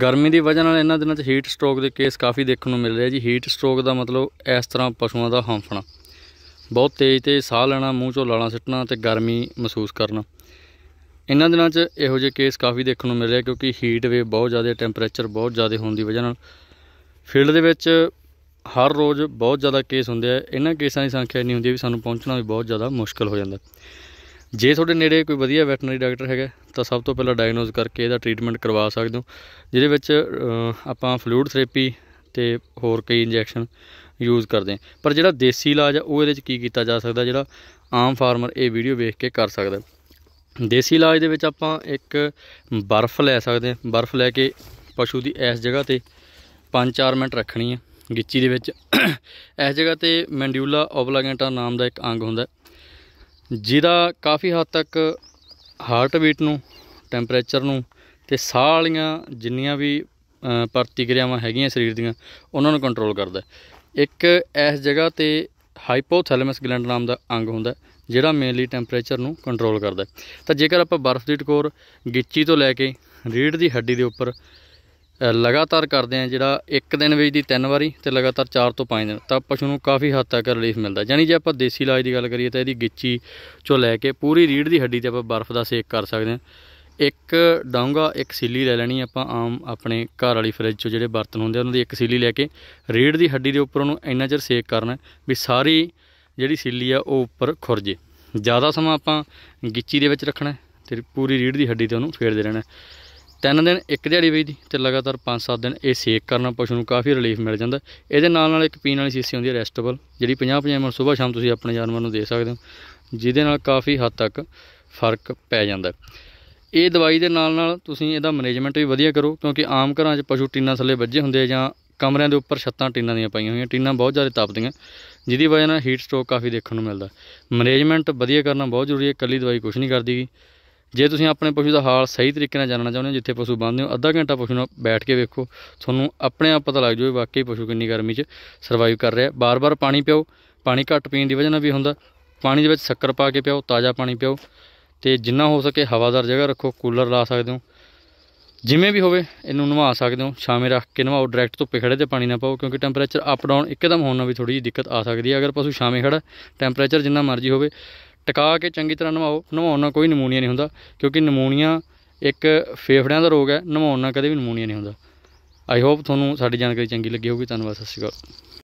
ਗਰਮੀ ਦੀ ਵਜ੍ਹਾ ਨਾਲ ਇਹਨਾਂ ਦਿਨਾਂ 'ਚ ਹੀਟ ਸਟ੍ਰੋਕ ਦੇ ਕੇਸ ਕਾਫੀ ਦੇਖਣ ਨੂੰ ਮਿਲ ਰਿਹਾ ਜੀ ਹੀਟ ਸਟ੍ਰੋਕ ਦਾ ਮਤਲਬ ਇਸ ਤਰ੍ਹਾਂ ਪਸ਼ੂਆਂ ਦਾ ਹੰਫਣਾ ਬਹੁਤ ਤੇਜ਼ ਤੇ ਸਾਹ ਲੈਣਾ ਮੂੰਹ ਚੋਂ ਲਾਲਾਂ ਸਿੱਟਣਾ ਤੇ ਗਰਮੀ ਮਹਿਸੂਸ ਕਰਨਾ ਇਹਨਾਂ ਦਿਨਾਂ 'ਚ ਇਹੋ ਜਿਹੇ ਕੇਸ ਕਾਫੀ ਦੇਖਣ ਨੂੰ ਮਿਲ ਰਿਹਾ ਕਿਉਂਕਿ ਹੀਟ ਵੇਵ ਬਹੁਤ ਜ਼ਿਆਦਾ ਟੈਂਪਰੇਚਰ ਬਹੁਤ ਜ਼ਿਆਦਾ ਹੋਣ ਦੀ ਵਜ੍ਹਾ ਨਾਲ ਫੀਲਡ ਦੇ ਵਿੱਚ ਹਰ ਰੋਜ਼ ਬਹੁਤ ਜ਼ਿਆਦਾ ਕੇਸ ਹੁੰਦੇ ਆ ਇਹਨਾਂ ਕੇਸਾਂ ਦੀ ਸੰਖਿਆ ਇੰਨੀ ਹੁੰਦੀ ਵੀ ਸਾਨੂੰ ਪਹੁੰਚਣਾ ਵੀ ਬਹੁਤ ਜ਼ਿਆਦਾ ਮੁਸ਼ਕਲ ਹੋ ਜਾਂਦਾ ਜੇ ਤੁਹਾਡੇ ਨੇੜੇ ਕੋਈ ਵਧੀਆ ਵੈਟਰਨਰੀ ਡਾਕਟਰ ਹੈਗਾ ਤਾਂ ਸਭ ਤੋਂ ਪਹਿਲਾਂ ਡਾਇਗਨੋਸ ਕਰਕੇ ਇਹਦਾ ਟ੍ਰੀਟਮੈਂਟ ਕਰਵਾ ਸਕਦੇ ਹੋ ਜਿਹਦੇ ਵਿੱਚ ਆਪਾਂ ਫਲੂਇਡ ਥੈਰੇਪੀ ਤੇ ਹੋਰ ਕਈ ਇੰਜੈਕਸ਼ਨ ਯੂਜ਼ ਕਰਦੇ ਆ ਪਰ ਜਿਹੜਾ ਦੇਸੀ ਇਲਾਜ ਆ ਉਹ ਇਹਦੇ ਵਿੱਚ ਕੀ ਕੀਤਾ ਜਾ ਸਕਦਾ ਜਿਹੜਾ ਆਮ ਫਾਰਮਰ ਇਹ ਵੀਡੀਓ ਵੇਖ ਕੇ ਕਰ ਸਕਦਾ ਦੇਸੀ ਇਲਾਜ ਦੇ ਵਿੱਚ ਆਪਾਂ ਇੱਕ ਬਰਫ਼ ਲੈ ਸਕਦੇ ਆ ਬਰਫ਼ ਲੈ ਕੇ ਪਸ਼ੂ ਦੀ ਇਸ ਜਗ੍ਹਾ ਤੇ 5-4 ਮਿੰਟ ਰੱਖਣੀ ਹੈ ਗਿੱਚੀ ਦੇ ਵਿੱਚ ਇਸ ਜਗ੍ਹਾ ਤੇ ਮੈਂਡਿਊਲਾ ਓਬਲਾਗੈਂਟਾ ਨਾਮ ਦਾ ਇੱਕ ਅੰਗ ਹੁੰਦਾ ਜਿਹਦਾ ਕਾਫੀ ਹੱਦ ਤੱਕ ਹਾਰਟ ਬੀਟ ਨੂੰ ਟੈਂਪਰੇਚਰ ਨੂੰ ਤੇ ਸਾਹ ਵਾਲੀਆਂ ਜਿੰਨੀਆਂ ਵੀ ਪ੍ਰਤੀਕਿਰਿਆਵਾਂ ਹੈਗੀਆਂ ਸਰੀਰ ਦੀਆਂ ਉਹਨਾਂ ਨੂੰ ਕੰਟਰੋਲ ਕਰਦਾ ਇੱਕ ਇਸ ਜਗ੍ਹਾ ਤੇ ਹਾਈਪੋਥੈਲਮਸ ਗਲੈਂਡ ਨਾਮ ਦਾ ਅੰਗ ਹੁੰਦਾ ਜਿਹੜਾ ਮੇਨਲੀ ਟੈਂਪਰੇਚਰ ਨੂੰ ਕੰਟਰੋਲ ਕਰਦਾ ਤਾਂ ਜੇਕਰ ਆਪਾਂ ਬਰਫ਼ ਦੀ ਟਕੋਰ ਗਿੱਚੀ ਤੋਂ ਲੈ ਕੇ ਰੀੜ ਦੀ ਹੱਡੀ ਦੇ ਉੱਪਰ ਲਗਾਤਾਰ ਕਰਦੇ ਆ ਜਿਹੜਾ ਇੱਕ ਦਿਨ ਵਿੱਚ ਦੀ ਤਿੰਨ ਵਾਰੀ ਤੇ ਲਗਾਤਾਰ ਚਾਰ ਤੋਂ ਪੰਜ ਦਿਨ ਤਾਂ ਪਸ਼ੂ ਨੂੰ ਕਾਫੀ ਹੱਦ ਤੱਕ ਰਿਲੀਫ ਮਿਲਦਾ ਜਾਨੀ ਜੇ ਆਪਾਂ ਦੇਸੀ ਇਲਾਜ ਦੀ ਗੱਲ ਕਰੀਏ ਤਾਂ ਇਹਦੀ ਗਿੱਚੀ ਚੋਂ ਲੈ ਕੇ ਪੂਰੀ ਰੀੜ ਦੀ ਹੱਡੀ ਤੇ ਆਪਾਂ ਬਰਫ਼ ਦਾ ਸੇਕ ਕਰ ਸਕਦੇ ਆ ਇੱਕ ਡਾਂਗਾ ਇੱਕ ਸੀਲੀ ਲੈ ਲੈਣੀ ਆਪਾਂ ਆਮ ਆਪਣੇ ਘਰ ਵਾਲੀ ਫ੍ਰਿਜ ਚੋਂ ਜਿਹੜੇ ਬਰਤਨ ਹੁੰਦੇ ਉਹਨਾਂ ਦੀ ਇੱਕ ਸੀਲੀ ਲੈ ਕੇ ਰੀੜ ਦੀ ਹੱਡੀ ਦੇ ਉੱਪਰ ਉਹਨੂੰ ਇੰਨਾ ਚਿਰ ਸੇਕ ਕਰਨਾ ਵੀ ਸਾਰੀ ਜਿਹੜੀ ਸੀਲੀ ਆ ਉਹ ਉੱਪਰ ਖੁਰਜੇ ਜ਼ਿਆਦਾ ਸਮਾਂ ਆਪਾਂ ਗਿੱਚੀ ਦੇ ਵਿੱਚ ਰੱਖਣਾ ਤੇ ਪੂਰੀ ਰੀੜ ਦੀ ਹੱਡੀ ਤੇ ਉਹਨੂੰ ਫੇਰਦੇ ਰਹਿਣਾ ਤਿੰਨ ਦਿਨ ਇੱਕ ਦਿਹਾੜੀ ਬਈ ਦੀ ਤੇ ਲਗਾਤਾਰ 5-7 ਦਿਨ ਇਹ ਸੇਕ ਕਰਨਾ ਪਸ਼ੂ ਨੂੰ ਕਾਫੀ ਰਿਲੀਫ ਮਿਲ ਜਾਂਦਾ ਇਹਦੇ ਨਾਲ ਨਾਲ ਇੱਕ ਪੀਣ ਵਾਲੀ ਸੀਸੀ ਹੁੰਦੀ ਹੈ ਰੈਸਟੇਬਲ ਜਿਹੜੀ 50-50 ਮਿੰਟ ਸਵੇਰ ਸ਼ਾਮ ਤੁਸੀਂ ਆਪਣੇ ਜਾਨਵਰ ਨੂੰ ਦੇ ਸਕਦੇ ਹੋ ਜਿਹਦੇ ਨਾਲ ਕਾਫੀ ਹੱਦ ਤੱਕ ਫਰਕ ਪੈ ਜਾਂਦਾ ਇਹ ਦਵਾਈ ਦੇ ਨਾਲ ਨਾਲ ਤੁਸੀਂ ਇਹਦਾ ਮੈਨੇਜਮੈਂਟ ਵੀ ਵਧੀਆ ਕਰੋ ਕਿਉਂਕਿ ਆਮ ਘਰਾਂ 'ਚ ਪਸ਼ੂ ਟੀਨਾਂ ਥੱਲੇ ਵੱਜੇ ਹੁੰਦੇ ਜਾਂ ਕਮਰਿਆਂ ਦੇ ਉੱਪਰ ਛੱਤਾਂ ਟੀਨਾਂ ਦੀਆਂ ਪਾਈਆਂ ਹੋਈਆਂ ਟੀਨਾਂ ਬਹੁਤ ਜ਼ਿਆਦਾ ਤਪਦੀਆਂ ਜਿਹਦੀ ਵਜ੍ਹਾ ਨਾਲ ਹੀਟ ਸਟ੍ਰੋਕ ਕਾਫੀ ਦੇਖਣ ਨੂੰ ਮਿਲਦਾ ਮੈਨੇਜਮੈਂਟ ਵਧੀਆ ਕਰਨਾ ਬਹੁਤ ਜ਼ਰੂਰੀ ਹੈ ਇਕੱਲੀ ਦਵਾਈ ਕੁਝ ਨਹੀਂ ਕਰਦੀਗੀ ਜੇ ਤੁਸੀਂ ਆਪਣੇ ਪਸ਼ੂ ਦਾ ਹਾਲ ਸਹੀ ਤਰੀਕੇ ਨਾਲ ਜਾਣਨਾ ਚਾਹੁੰਦੇ ਹੋ ਜਿੱਥੇ ਪਸ਼ੂ ਬੰਨਦੇ ਹੋ ਅੱਧਾ ਘੰਟਾ ਪਸ਼ੂ ਨਾਲ ਬੈਠ ਕੇ ਵੇਖੋ ਤੁਹਾਨੂੰ ਆਪਣੇ ਆਪ ਪਤਾ ਲੱਗ ਜਾਊ ਵਾਕਈ ਪਸ਼ੂ ਕਿੰਨੀ ਗਰਮੀ 'ਚ ਸਰਵਾਈਵ ਕਰ ਰਿਹਾ ਬਾਰ-ਬਾਰ ਪਾਣੀ ਪਿਓ ਪਾਣੀ ਘੱਟ ਪੀਣ ਦੀ ਵਜ੍ਹਾ ਨਾਲ ਵੀ ਹੁੰਦਾ ਪਾਣੀ ਦੇ ਵਿੱਚ ਸ਼ੱਕਰ ਪਾ ਕੇ ਪਿਓ ਤਾਜ਼ਾ ਪਾਣੀ ਪਿਓ ਤੇ ਜਿੰਨਾ ਹੋ ਸਕੇ ਹਵਾਦਾਰ ਜਗ੍ਹਾ ਰੱਖੋ ਕੂਲਰ ਲਾ ਸਕਦੇ ਹੋ ਜਿਵੇਂ ਵੀ ਹੋਵੇ ਇਹਨੂੰ ਨਵਾ ਸਕਦੇ ਹੋ ਛਾਵੇਂ ਰੱਖ ਕੇ ਨਵਾਓ ਡਾਇਰੈਕਟ ਧੁੱਪੇ ਖੜੇ ਤੇ ਪਾਣੀ ਨਾ ਪਾਓ ਕਿਉਂਕਿ ਟੈਂਪਰੇਚਰ ਅਪ ਡਾਊਨ ਇੱਕਦਮ ਹੋਣ ਨਾਲ ਵੀ ਥੋੜੀ ਜਿਹੀ ਦਿੱਕਤ ਆ ਸਕਦੀ ਹੈ ਅਗਰ ਪਸ਼ੂ ਛਾਵੇਂ ਖੜਾ ਟੈਂਪਰੇਚਰ ਜਿੰਨਾ ਮਰਜ਼ੀ ਹੋਵੇ ਟਿਕਾ ਕੇ ਚੰਗੀ ਤਰ੍ਹਾਂ ਨਵਾਓ ਨਵਾਉਣ ਨਾਲ ਕੋਈ ਨਮੂਨੀਆ ਨਹੀਂ ਹੁੰਦਾ ਕਿਉਂਕਿ ਨਮੂਨੀਆ ਇੱਕ ਫੇਫੜਿਆਂ ਦਾ ਰੋਗ ਹੈ ਨਵਾਉਣ ਨਾਲ ਕਦੇ ਵੀ ਨਮੂਨੀਆ ਨਹੀਂ ਹੁੰਦਾ ਆਈ ਹੋਪ ਤੁਹਾਨੂੰ ਸਾਡੀ ਜਾਣਕਾਰੀ ਚੰਗੀ ਲੱਗੀ ਹੋਊਗੀ ਧੰਨਵਾਦ ਸਤਿ ਸ਼੍ਰੀ ਅਕਾਲ